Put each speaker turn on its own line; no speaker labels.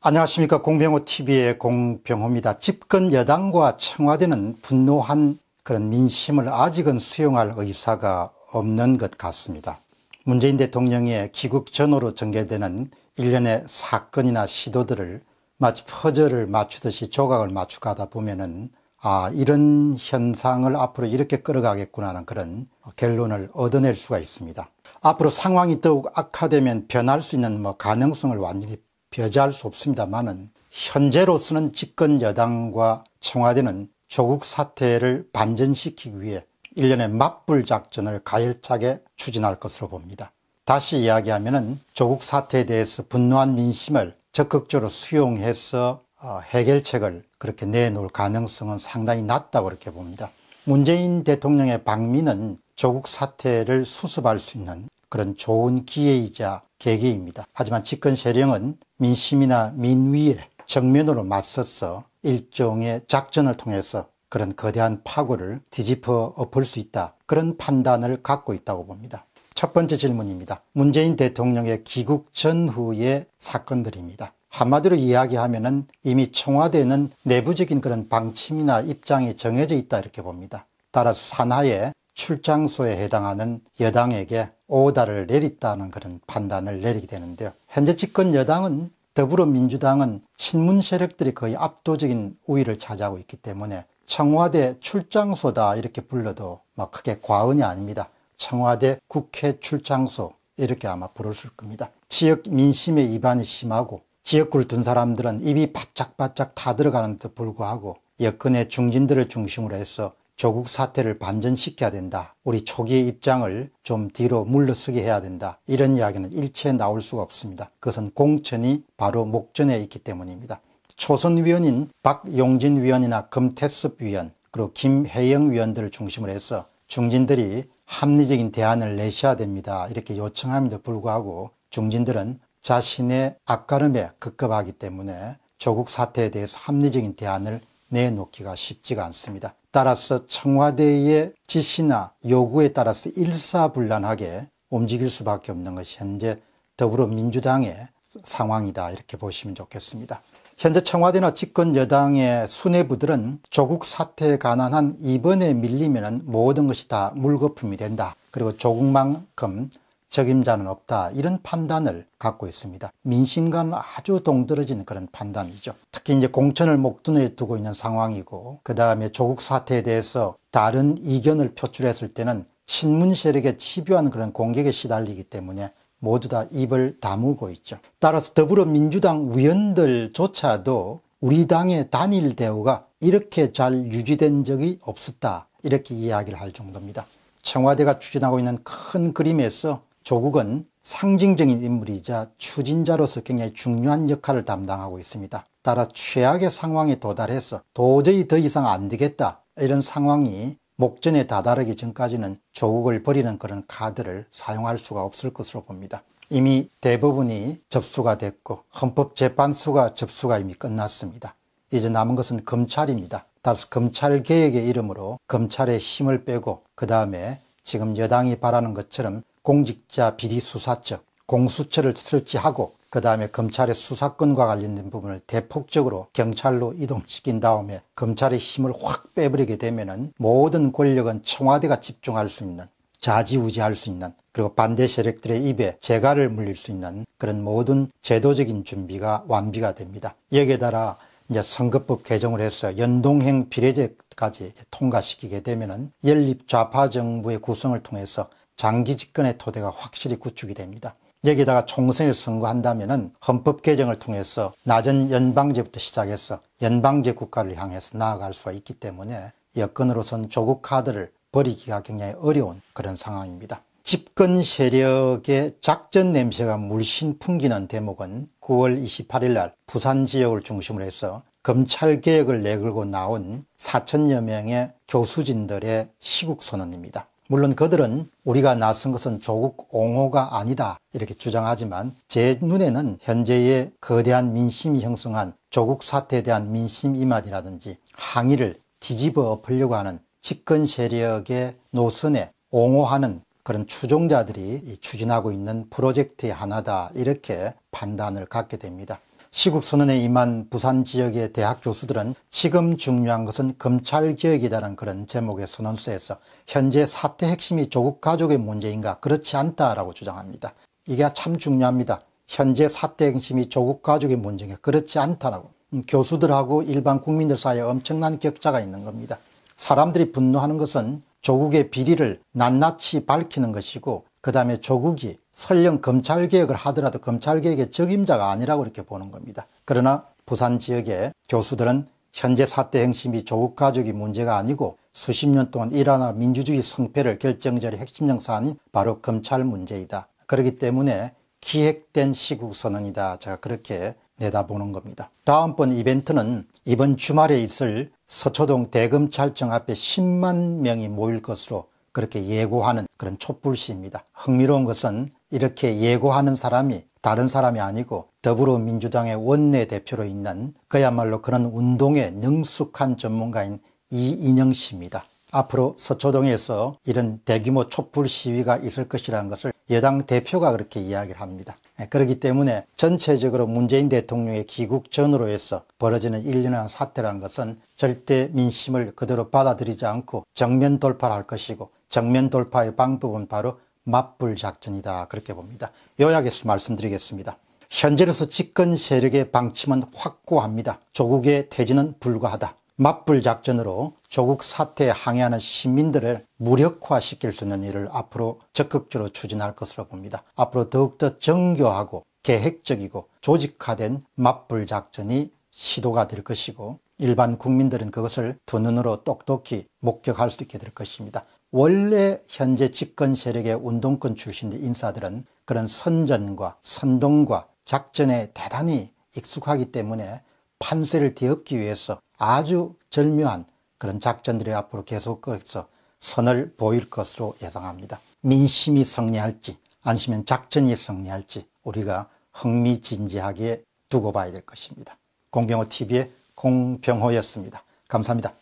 안녕하십니까 공병호 TV의 공병호입니다. 집권 여당과 청와대는 분노한 그런 민심을 아직은 수용할 의사가 없는 것 같습니다. 문재인 대통령의 귀국 전후로 전개되는 일련의 사건이나 시도들을 마치 퍼즐을 맞추듯이 조각을 맞추가다 보면은 아 이런 현상을 앞으로 이렇게 끌어가겠구나 하는 그런 결론을 얻어낼 수가 있습니다. 앞으로 상황이 더욱 악화되면 변할 수 있는 뭐 가능성을 완전히 배제할 수 없습니다만은 현재로서는 집권 여당과 청와대는 조국 사태를 반전시키기 위해 일련의 맞불 작전을 가열차게 추진할 것으로 봅니다. 다시 이야기하면은 조국 사태에 대해서 분노한 민심을 적극적으로 수용해서 어, 해결책을 그렇게 내놓을 가능성은 상당히 낮다고 그렇게 봅니다. 문재인 대통령의 방미는 조국 사태를 수습할 수 있는 그런 좋은 기회이자 계기입니다. 하지만 집권 세령은 민심이나 민위에 정면으로 맞서서 일종의 작전을 통해서 그런 거대한 파고를 뒤집어 엎을 수 있다. 그런 판단을 갖고 있다고 봅니다. 첫 번째 질문입니다. 문재인 대통령의 귀국 전후의 사건들입니다. 한마디로 이야기하면 은 이미 청와대는 내부적인 그런 방침이나 입장이 정해져 있다 이렇게 봅니다. 따라서 산하의 출장소에 해당하는 여당에게 오다를 내렸다는 그런 판단을 내리게 되는데요. 현재 집권 여당은 더불어민주당은 친문 세력들이 거의 압도적인 우위를 차지하고 있기 때문에 청와대 출장소다 이렇게 불러도 막 뭐 크게 과언이 아닙니다. 청와대 국회 출장소 이렇게 아마 부르실 겁니다. 지역 민심의 이반이 심하고 지역구를 둔 사람들은 입이 바짝바짝 다 들어가는데도 불구하고 여권의 중진들을 중심으로 해서 조국 사태를 반전시켜야 된다. 우리 초기의 입장을 좀 뒤로 물러서게 해야 된다. 이런 이야기는 일체 나올 수가 없습니다. 그것은 공천이 바로 목전에 있기 때문입니다. 초선 위원인 박용진 위원이나 금태섭 위원 그리고 김혜영 위원들을 중심으로 해서 중진들이 합리적인 대안을 내셔야 됩니다. 이렇게 요청함에도 불구하고 중진들은 자신의 악가름에 급급하기 때문에 조국 사태에 대해서 합리적인 대안을 내놓기가 쉽지가 않습니다. 따라서 청와대의 지시나 요구에 따라서 일사불란하게 움직일 수밖에 없는 것이 현재 더불어민주당의 상황이다 이렇게 보시면 좋겠습니다. 현재 청와대나 집권 여당의 수뇌부들은 조국 사태에 관한 한 이번에 밀리면 모든 것이 다 물거품이 된다. 그리고 조국만큼 적임자는 없다 이런 판단을 갖고 있습니다. 민심과는 아주 동떨어진 그런 판단이죠. 특히 이제 공천을 목둔에 두고 있는 상황이고 그 다음에 조국 사태에 대해서 다른 이견을 표출했을 때는 친문 세력의 집요한 그런 공격에 시달리기 때문에 모두 다 입을 다물고 있죠. 따라서 더불어민주당 위원들조차도 우리 당의 단일 대우가 이렇게 잘 유지된 적이 없었다 이렇게 이야기를 할 정도입니다. 청와대가 추진하고 있는 큰 그림에서 조국은 상징적인 인물이자 추진자로서 굉장히 중요한 역할을 담당하고 있습니다. 따라 최악의 상황에 도달해서 도저히 더 이상 안 되겠다 이런 상황이 목전에 다다르기 전까지는 조국을 버리는 그런 카드를 사용할 수가 없을 것으로 봅니다. 이미 대부분이 접수가 됐고 헌법재판소가 접수가 이미 끝났습니다. 이제 남은 것은 검찰입니다. 따라서 검찰개혁의 이름으로 검찰의 힘을 빼고 그 다음에 지금 여당이 바라는 것처럼 공직자 비리 수사처, 공수처를 설치하고 그 다음에 검찰의 수사권과 관련된 부분을 대폭적으로 경찰로 이동시킨 다음에 검찰의 힘을 확 빼버리게 되면은 모든 권력은 청와대가 집중할 수 있는 자지우지할 수 있는 그리고 반대 세력들의 입에 재갈을 물릴 수 있는 그런 모든 제도적인 준비가 완비가 됩니다. 여기에 따라 이제 선거법 개정을 해서 연동형 비례제까지 통과시키게 되면은 연립 좌파 정부의 구성을 통해서 장기 집권의 토대가 확실히 구축이 됩니다. 여기다가 총선을 선거한다면 헌법 개정을 통해서 낮은 연방제부터 시작해서 연방제 국가를 향해서 나아갈 수가 있기 때문에 여건으로선 조국 카드를 버리기가 굉장히 어려운 그런 상황입니다. 집권 세력의 작전 냄새가 물씬 풍기는 대목은 9월 28일 날 부산 지역을 중심으로 해서 검찰개혁을 내걸고 나온 4천여 명의 교수진들의 시국선언입니다. 물론 그들은 우리가 나선 것은 조국 옹호가 아니다 이렇게 주장하지만 제 눈에는 현재의 거대한 민심이 형성한 조국 사태에 대한 민심 이말이라든지 항의를 뒤집어 엎으려고 하는 집권 세력의 노선에 옹호하는 그런 추종자들이 추진하고 있는 프로젝트의 하나다 이렇게 판단을 갖게 됩니다. 시국선언에 임한 부산 지역의 대학 교수들은 지금 중요한 것은 검찰개혁이라는 그런 제목의 선언서에서 현재 사태 핵심이 조국 가족의 문제인가 그렇지 않다라고 주장합니다. 이게 참 중요합니다. 현재 사태 핵심이 조국 가족의 문제인가 그렇지 않다라고. 음, 교수들하고 일반 국민들 사이에 엄청난 격차가 있는 겁니다. 사람들이 분노하는 것은 조국의 비리를 낱낱이 밝히는 것이고 그 다음에 조국이 설령 검찰개혁을 하더라도 검찰개혁의 적임자가 아니라고 이렇게 보는 겁니다. 그러나 부산 지역의 교수들은 현재 사태 행심이 조국 가족이 문제가 아니고 수십 년 동안 일어나 민주주의 성패를 결정절인 핵심령 사안인 바로 검찰 문제이다. 그렇기 때문에 기획된 시국 선언이다. 제가 그렇게 내다보는 겁니다. 다음번 이벤트는 이번 주말에 있을 서초동 대검찰청 앞에 10만 명이 모일 것으로 그렇게 예고하는 그런 촛불시입니다. 흥미로운 것은 이렇게 예고하는 사람이 다른 사람이 아니고 더불어민주당의 원내대표로 있는 그야말로 그런 운동에 능숙한 전문가인 이인영 씨입니다. 앞으로 서초동에서 이런 대규모 촛불 시위가 있을 것이라는 것을 여당 대표가 그렇게 이야기를 합니다. 예, 그렇기 때문에 전체적으로 문재인 대통령의 귀국 전으로 해서 벌어지는 일련한 사태라는 것은 절대 민심을 그대로 받아들이지 않고 정면 돌파를 할 것이고 정면 돌파의 방법은 바로 맞불 작전이다 그렇게 봅니다. 요약해서 말씀드리겠습니다. 현재로서 집권 세력의 방침은 확고합니다. 조국의 대지는 불가하다. 맞불 작전으로 조국 사태에 항의하는 시민들을 무력화시킬 수 있는 일을 앞으로 적극적으로 추진할 것으로 봅니다. 앞으로 더욱더 정교하고 계획적이고 조직화된 맞불 작전이 시도가 될 것이고 일반 국민들은 그것을 두 눈으로 똑똑히 목격할 수 있게 될 것입니다. 원래 현재 집권 세력의 운동권 출신의 인사들은 그런 선전과 선동과 작전에 대단히 익숙하기 때문에 판세를 뒤엎기 위해서 아주 절묘한 그런 작전들이 앞으로 계속해서 선을 보일 것으로 예상합니다. 민심이 성리할지 아니면 작전이 성리할지 우리가 흥미진지하게 두고 봐야 될 것입니다. 공병호 TV의 공병호였습니다. 감사합니다.